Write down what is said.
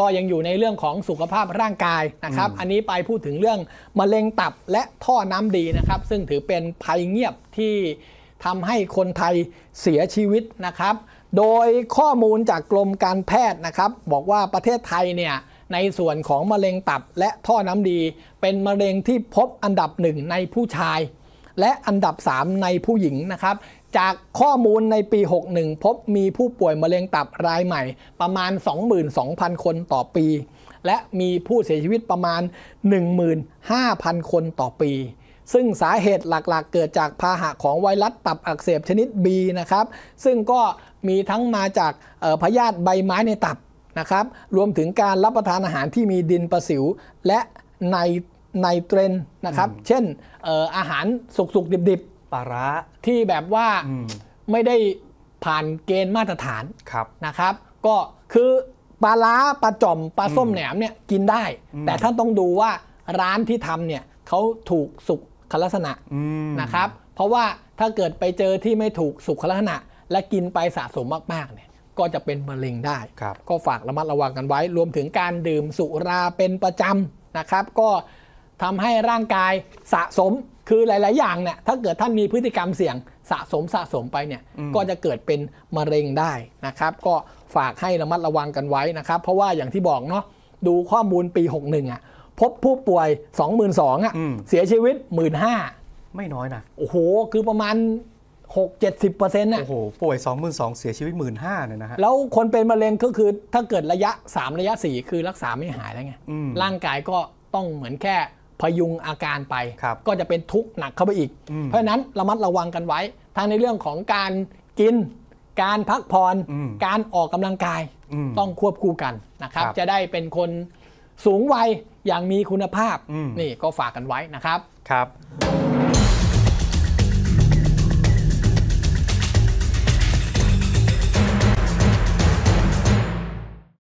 ก็ยังอยู่ในเรื่องของสุขภาพร่างกายนะครับ อันนี้ไปพูดถึงเรื่องมะเร็งตับและท่อน้ำดีนะครับ ซึ่งถือเป็นภัยเงียบที่ทำให้คนไทยเสียชีวิตนะครับ โดยข้อมูลจากกรมการแพทย์นะครับบอกว่าประเทศไทยเนี่ยในส่วนของมะเร็งตับและท่อน้ำดี เป็นมะเร็งที่พบอันดับหนึ่งในผู้ชาย และอันดับ 3 ในผู้หญิงนะครับจากข้อมูลในปี 61 พบมีผู้ป่วยมะเร็งตับรายใหม่ประมาณ 22,000 คนต่อปี และมีผู้เสียชีวิตประมาณ 15,000 คนต่อปี ซึ่งสาเหตุหลักๆ เกิดจากพาหะของไวรัสตับอักเสบชนิด B นะครับ ซึ่งก็มีทั้งมาจากพยาธิใบไม้ในตับนะครับ รวมถึงการรับประทานอาหารที่มีดินประสิว และในในเทรน นะครับ เช่นอาหารสุกๆ ดิบๆปลาร้าที่แบบว่าไม่ได้ผ่านเกณฑ์มาตรฐานนะครับ ก็คือปลาล้าปลาจ่อมปลาส้มแหนมเนี่ยกินได้ แต่ท่านต้องดูว่าร้านที่ทำเนี่ยเขาถูกสุขลักษณะนะครับ เพราะว่าถ้าเกิดไปเจอที่ไม่ถูกสุขลักษณะ และกินไปสะสมมากๆเนี่ยก็จะเป็นมะเร็งได้ ก็ฝากระมัดระวังกันไว้ รวมถึงการดื่มสุราเป็นประจำนะครับ ก็ทำให้ร่างกายสะสมคือหลายๆ อย่างเนี่ย ถ้าเกิดท่านมีพฤติกรรมเสี่ยงสะสมสะสมไปเนี่ย ก็จะเกิดเป็นมะเร็งได้นะครับ ก็ฝากให้ระมัดระวังกันไว้นะครับ เพราะว่าอย่างที่บอกเนาะ ดูข้อมูลปี 61อ่ะพบผู้ป่วย 22,000 อ่ะ เสียชีวิต 15,000 ไม่น้อยนะ โอ้โห คือประมาณ6 70เปอร์เซ็นต์่ะโอ้โห ป่วย 22,000 เสียชีวิต 15,000เนี่ยนะฮะแล้วคนเป็นมะเร็งก็คือถ้าเกิดระยะ 3 ระยะ 4 คือรักษาไม่หายแล้วไงร่างกายก็ต้องเหมือนแค่พยุงอาการไป ก็จะเป็นทุกข์หนักเข้าไปอีก เพราะนั้น ระมัดระวังกันไว้ทั้งในเรื่องของการกิน การพักผ่อน การออกกำลังกายต้องควบคู่กันนะครับ จะได้เป็นคนสูงวัยอย่างมีคุณภาพ นี่ก็ฝากกันไว้นะครับครับ